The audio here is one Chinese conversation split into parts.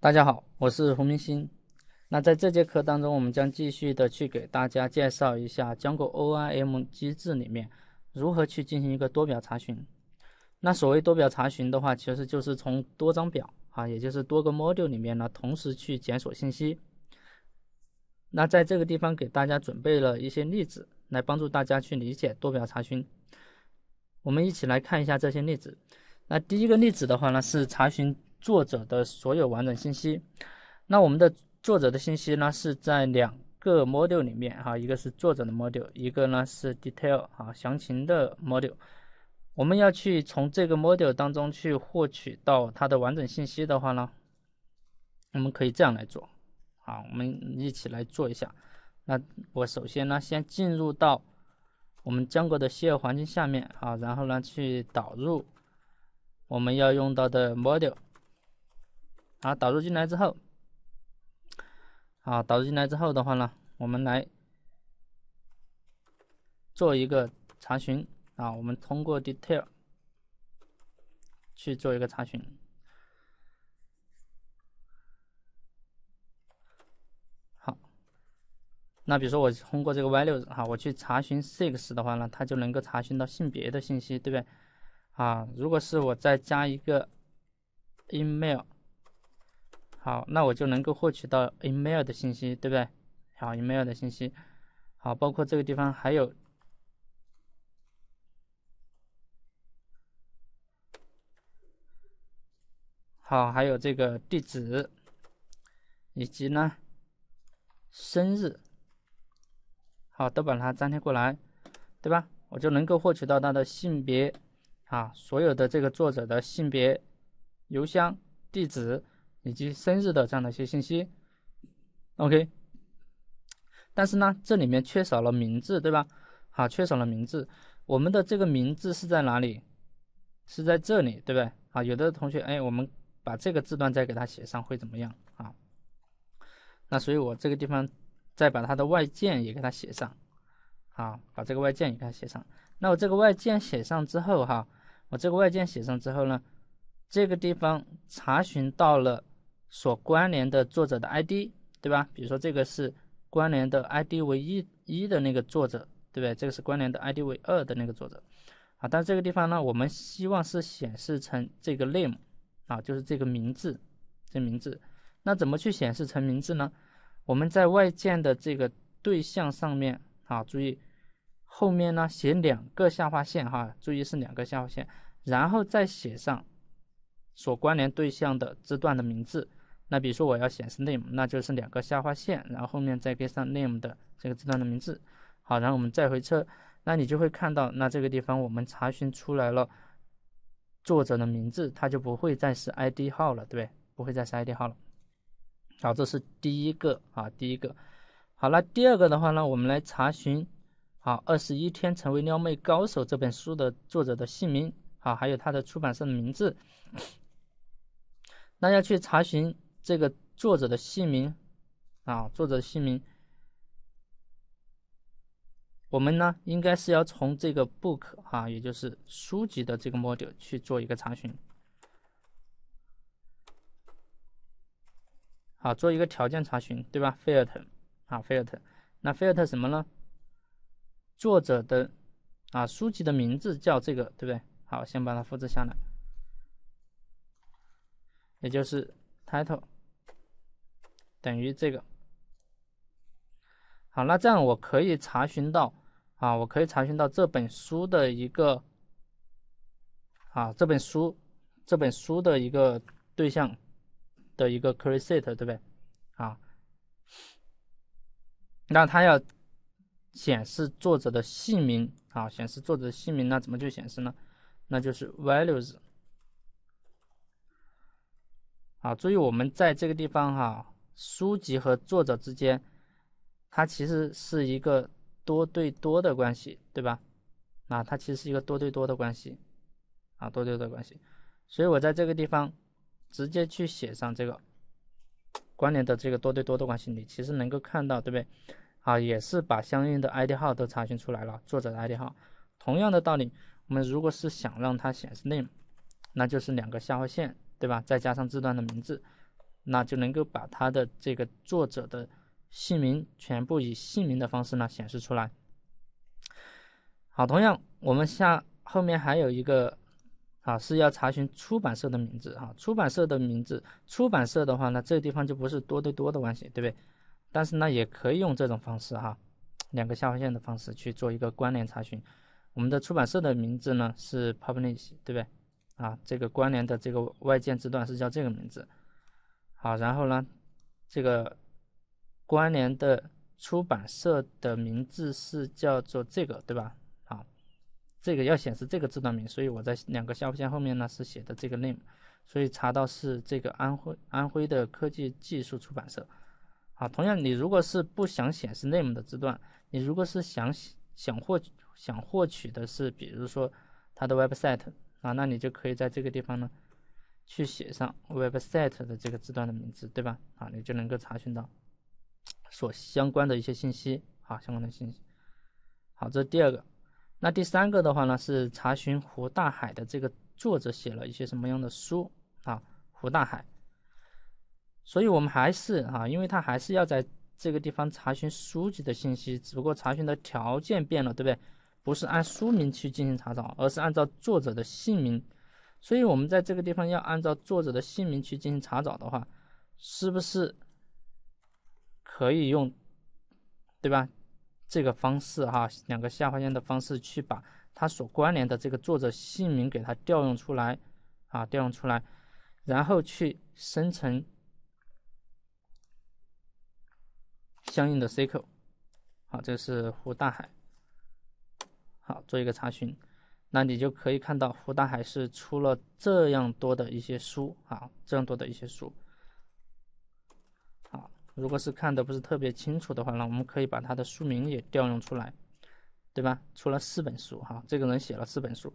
大家好，我是胡明星。那在这节课当中，我们将继续的去给大家介绍一下坚果 ORM 机制里面如何去进行一个多表查询。那所谓多表查询的话，其实就是从多张表啊，也就是多个 module 里面呢，同时去检索信息。那在这个地方给大家准备了一些例子，来帮助大家去理解多表查询。我们一起来看一下这些例子。那第一个例子的话呢，是查询。作者的所有完整信息，那我们的作者的信息呢是在两个 module 里面哈，一个是作者的 module，一个呢是 detail 啊详情的 module。我们要去从这个 module 当中去获取到它的完整信息的话呢，我们可以这样来做，啊，我们一起来做一下。那我首先呢先进入到我们江哥的虚拟环境下面啊，然后呢去导入我们要用到的 module。啊，导入进来之后，好，导入进来之后的话呢，我们来做一个查询啊，我们通过 detail 去做一个查询。好，那比如说我通过这个 values 哈，我去查询 sex 的话呢，它就能够查询到性别的信息，对不对？啊，如果是我再加一个 email。好，那我就能够获取到 email 的信息，对不对？好，email 的信息，好，包括这个地方还有，好，还有这个地址，以及呢，生日，好，都把它粘贴过来，对吧？我就能够获取到他的性别啊，所有的这个作者的性别、邮箱、地址。以及生日的这样的一些信息，OK，但是呢，这里面缺少了名字，对吧？好，缺少了名字，我们的这个名字是在哪里？是在这里，对不对？啊，有的同学，哎，我们把这个字段再给它写上会怎么样啊？那所以，我这个地方再把它的外键也给它写上，啊，把这个外键也给它写上。那我这个外键写上之后，哈，我这个外键写上之后呢，这个地方查询到了。所关联的作者的 ID，对吧？比如说这个是关联的 ID 为一一的那个作者，对不对？这个是关联的 ID 为二的那个作者，啊，但这个地方呢，我们希望是显示成这个 name，啊，就是这个名字，这名字，那怎么去显示成名字呢？我们在外键的这个对象上面，啊，注意后面呢写两个下划线哈，注意是两个下划线，然后再写上所关联对象的字段的名字。那比如说我要显示 name，那就是两个下划线，然后后面再加上 name 的这个字段的名字。好，然后我们再回车，那你就会看到，那这个地方我们查询出来了作者的名字，它就不会再是 ID 号了，对，不会再是 ID 号了。好，这是第一个啊，第一个。好了，第二个的话呢，我们来查询，好，《二十一天成为撩妹高手》这本书的作者的姓名，好，还有它的出版社的名字。那要去查询。这个作者的姓名啊，作者的姓名，我们呢应该是要从这个 book 啊，也就是书籍的这个 model 去做一个查询，好，做一个条件查询，对吧？filter 啊，filter，那 filter 什么呢？作者的啊，书籍的名字叫这个，对不对？好，先把它复制下来，也就是 title。等于这个，好，那这样我可以查询到啊，我可以查询到这本书的一个啊，这本书这本书的一个对象的一个 cursor 对不对？啊，那它要显示作者的姓名啊，显示作者的姓名那怎么去显示呢？那就是 values，啊，注意我们在这个地方哈。书籍和作者之间，它其实是一个多对多的关系，对吧？啊，它其实是一个多对多的关系，啊，多对多的关系。所以我在这个地方直接去写上这个关联的这个多对多的关系，你其实能够看到，对不对？啊，也是把相应的 ID 号都查询出来了，作者的 ID 号。同样的道理，我们如果是想让它显示 name，那就是两个下划线，对吧？再加上字段的名字。那就能够把它的这个作者的姓名全部以姓名的方式呢显示出来。好，同样我们下后面还有一个啊是要查询出版社的名字啊，出版社的名字，出版社的话呢，这个地方就不是多对多的关系，对不对？但是呢，也可以用这种方式哈，两个下划线的方式去做一个关联查询。我们的出版社的名字呢是 publish，对不对？啊，这个关联的这个外键字段是叫这个名字。好，然后呢，这个关联的出版社的名字是叫做这个，对吧？好，这个要显示这个字段名，所以我在两个下划线后面呢是写的这个 name，所以查到是这个安徽安徽的科技技术出版社。好，同样你如果是不想显示 name 的字段，你如果是想想获取想获取的是比如说它的 website 啊，那你就可以在这个地方呢。去写上 website 的这个字段的名字，对吧？啊，你就能够查询到所相关的一些信息，啊，相关的信息。好，这是第二个。那第三个的话呢，是查询胡大海的这个作者写了一些什么样的书啊？胡大海。所以我们还是啊，因为他还是要在这个地方查询书籍的信息，只不过查询的条件变了，对不对？不是按书名去进行查找，而是按照作者的姓名。所以，我们在这个地方要按照作者的姓名去进行查找的话，是不是可以用，对吧？这个方式哈，两个下划线的方式去把它所关联的这个作者姓名给它调用出来啊，调用出来，然后去生成相应的 CQ。好，这是胡大海。好，做一个查询。那你就可以看到胡大还是出了这样多的一些书啊，这样多的一些书。好，如果是看的不是特别清楚的话，那我们可以把它的书名也调用出来，对吧？出了四本书哈，这个人写了四本书。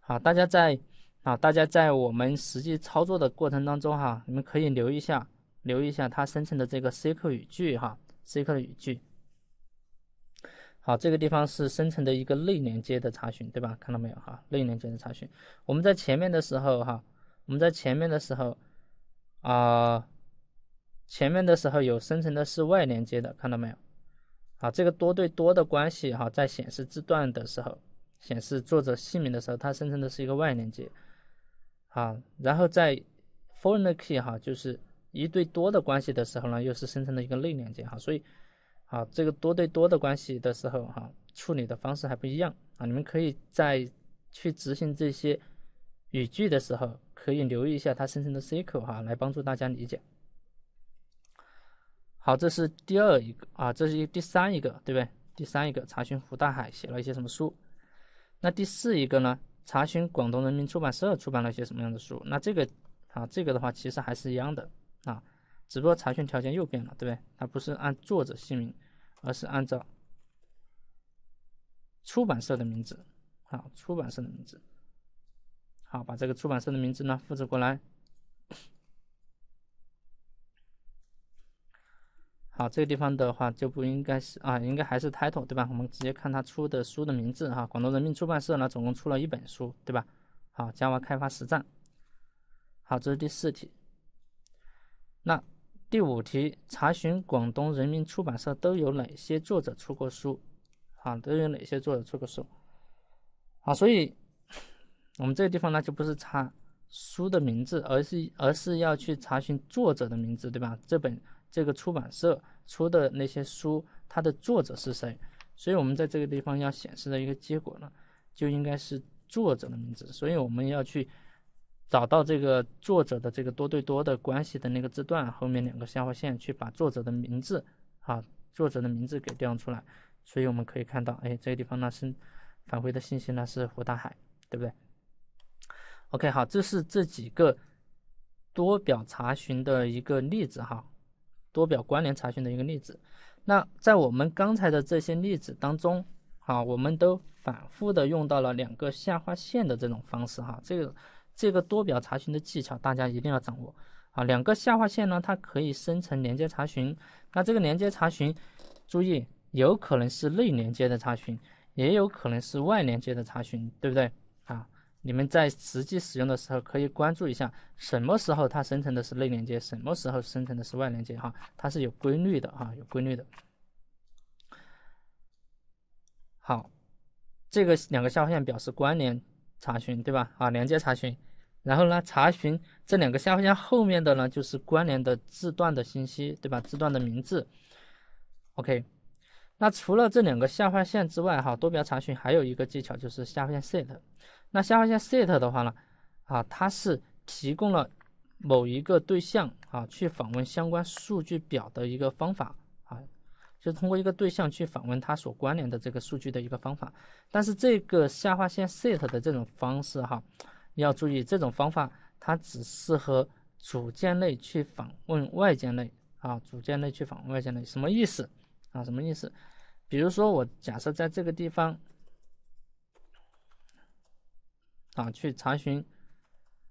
好，大家在啊，大家在我们实际操作的过程当中哈，你们可以留一下，留一下它生成的这个 SQL 语句哈，SQL 语句。好，这个地方是生成的一个内连接的查询，对吧？看到没有哈？内连接的查询，我们在前面的时候哈，我们在前面的时候啊，前面的时候有生成的是外连接的，看到没有？啊，这个多对多的关系哈，在显示字段的时候，显示作者姓名的时候，它生成的是一个外连接，好，然后在 foreign key 哈，就是一对多的关系的时候呢，又是生成的一个内连接哈，所以。啊，这个多对多的关系的时候，哈，处理的方式还不一样啊。你们可以在去执行这些语句的时候，可以留意一下它生成的 SQL 哈，来帮助大家理解。好，这是第二一个啊，这是一第三一个，对不对？第三一个查询胡大海写了一些什么书？那第四一个呢？查询广东人民出版社出版了一些什么样的书？那这个啊，这个的话其实还是一样的啊。只不过查询条件又变了，对不对？它不是按作者姓名，而是按照出版社的名字。好，出版社的名字。好，把这个出版社的名字呢复制过来。好，这个地方的话就不应该是啊，应该还是 title 对吧？我们直接看他出的书的名字哈。广东人民出版社呢总共出了一本书，对吧？好，Java 开发实战。好，这是第四题。那第五题，查询广东人民出版社都有哪些作者出过书，啊，都有哪些作者出过书，啊，所以，我们这个地方呢就不是查书的名字，而是而是要去查询作者的名字，对吧？这本这个出版社出的那些书，它的作者是谁？所以我们在这个地方要显示的一个结果呢，就应该是作者的名字，所以我们要去。找到这个作者的这个多对多的关系的那个字段后面两个下划线，去把作者的名字啊，作者的名字给调出来。所以我们可以看到，哎，这个地方呢是返回的信息呢是胡大海，对不对？OK，好，这是这几个多表查询的一个例子哈，多表关联查询的一个例子。那在我们刚才的这些例子当中啊，我们都反复的用到了两个下划线的这种方式哈，这个。这个多表查询的技巧大家一定要掌握啊！两个下划线呢，它可以生成连接查询。那这个连接查询，注意，有可能是内连接的查询，也有可能是外连接的查询，对不对啊？你们在实际使用的时候可以关注一下，什么时候它生成的是内连接，什么时候生成的是外连接，哈，它是有规律的，哈，有规律的。好，这个两个下划线表示关联查询，对吧？啊，连接查询。然后呢，查询这两个下划线后面的呢，就是关联的字段的信息，对吧？字段的名字。OK，那除了这两个下划线之外，哈，多表查询还有一个技巧就是下划线 set。那下划线 set 的话呢，啊，它是提供了某一个对象啊去访问相关数据表的一个方法啊，就是通过一个对象去访问它所关联的这个数据的一个方法。但是这个下划线 set 的这种方式哈。要注意，这种方法它只适合组件内去访问外件类啊。组件内去访问外件类，什么意思啊？什么意思？比如说，我假设在这个地方啊，去查询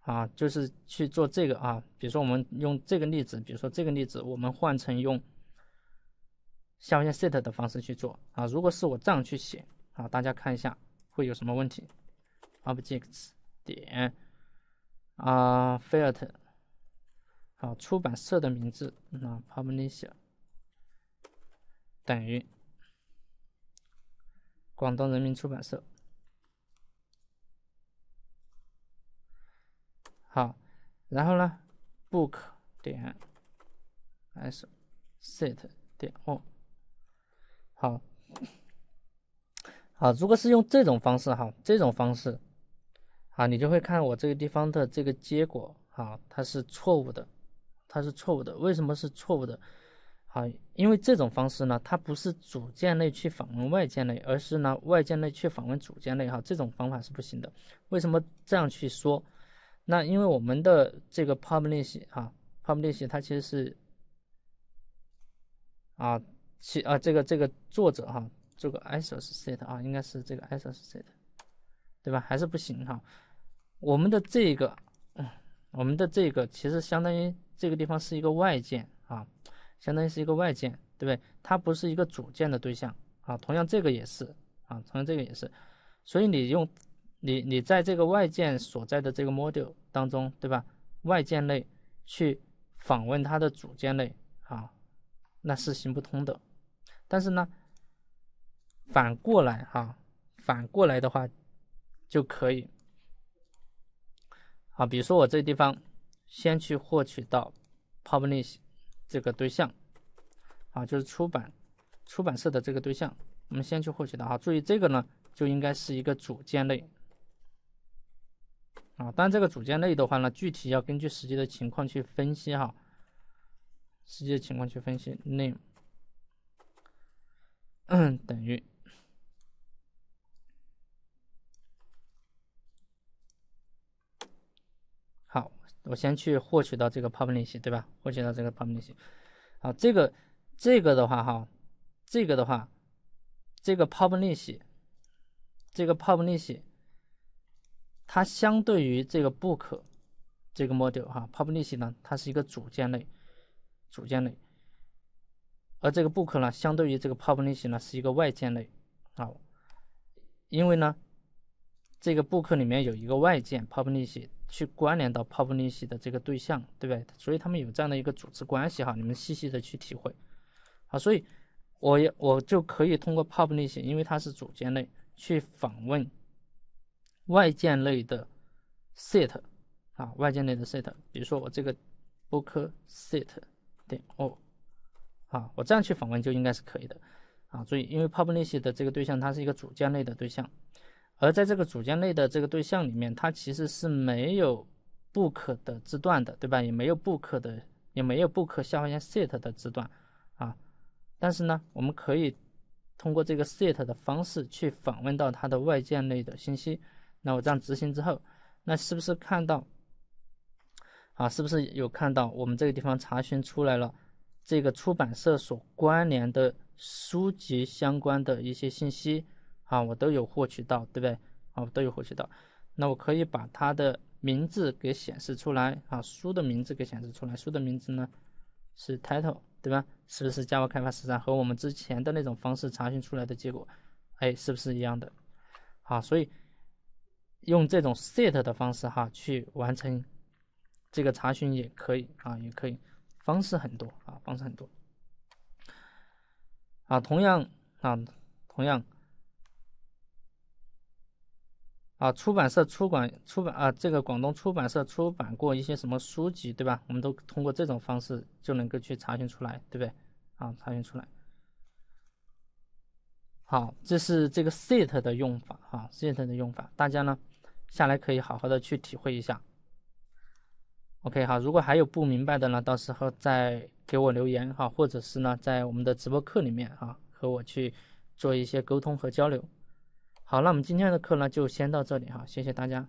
啊，就是去做这个啊。比如说，我们用这个例子，比如说这个例子，我们换成用下面 set 的方式去做啊。如果是我这样去写啊，大家看一下会有什么问题？objects。点啊，filter 好，出版社的名字啊，publisher 等于广东人民出版社。好，然后呢，book 点 s_set 点 o。好，好，如果是用这种方式哈，这种方式。啊，你就会看我这个地方的这个结果，啊，它是错误的，它是错误的。为什么是错误的？啊，因为这种方式呢，它不是组件类去访问外件类，而是呢外件类去访问组件类，哈，这种方法是不行的。为什么这样去说？那因为我们的这个 p u b l i c 哈 p u b l i c 它其实是，啊其啊这个这个作者哈这个 access set 啊应该是这个 access set，对吧？还是不行哈。我们的这个，我们的这个其实相当于这个地方是一个外件啊，相当于是一个外件，对不对？它不是一个组件的对象啊。同样这个也是啊，同样这个也是。所以你用你你在这个外件所在的这个 module 当中，对吧？外件类去访问它的组件类啊，那是行不通的。但是呢，反过来哈，反过来的话就可以。啊，比如说我这地方先去获取到 publish 这个对象，啊，就是出版出版社的这个对象，我们先去获取的哈。注意这个呢，就应该是一个组件类，啊，但这个组件类的话呢，具体要根据实际的情况去分析哈，实际的情况去分析 name 等于。我先去获取到这个 pop 利息，对吧？获取到这个 pop 利息。好，这个这个的话哈，这个的话，这个 pop 利息，这个 pop 利息，它相对于这个 book 这个 model 哈 pop 利息呢，它是一个组件类，组件类。而这个 book 呢，相对于这个 pop 利息呢，是一个外件类啊。因为呢，这个 book 里面有一个外件 pop s 息。去关联到 pop 凌系的这个对象，对不对？所以他们有这样的一个组织关系哈，你们细细的去体会。好，所以我也我就可以通过 pop 凌系，因为它是组件类，去访问外键类的 set 啊，外键类的 set。比如说我这个 book set 点 o 啊，我这样去访问就应该是可以的。啊，注意，因为 pop 凌系的这个对象，它是一个组件类的对象。而在这个组件内的这个对象里面，它其实是没有 book 的字段的，对吧？也没有 book 的，也没有 book 下划线 set 的字段啊。但是呢，我们可以通过这个 set 的方式去访问到它的外件类的信息。那我这样执行之后，那是不是看到啊？是不是有看到我们这个地方查询出来了这个出版社所关联的书籍相关的一些信息？啊，我都有获取到，对不对？啊，我都有获取到。那我可以把它的名字给显示出来啊，书的名字给显示出来。书的名字呢是 title，对吧？是不是《Java 开发实战》？和我们之前的那种方式查询出来的结果，哎，是不是一样的？啊，所以用这种 set 的方式哈，去完成这个查询也可以啊，也可以。方式很多啊，方式很多。啊，同样啊，同样。啊，出版社出版出版啊，这个广东出版社出版过一些什么书籍，对吧？我们都通过这种方式就能够去查询出来，对不对？啊，查询出来。好，这是这个 set 的用法，哈，set 的用法，大家呢下来可以好好的去体会一下。OK，好，如果还有不明白的呢，到时候再给我留言哈，或者是呢在我们的直播课里面啊和我去做一些沟通和交流。好，那我们今天的课呢，就先到这里哈，谢谢大家。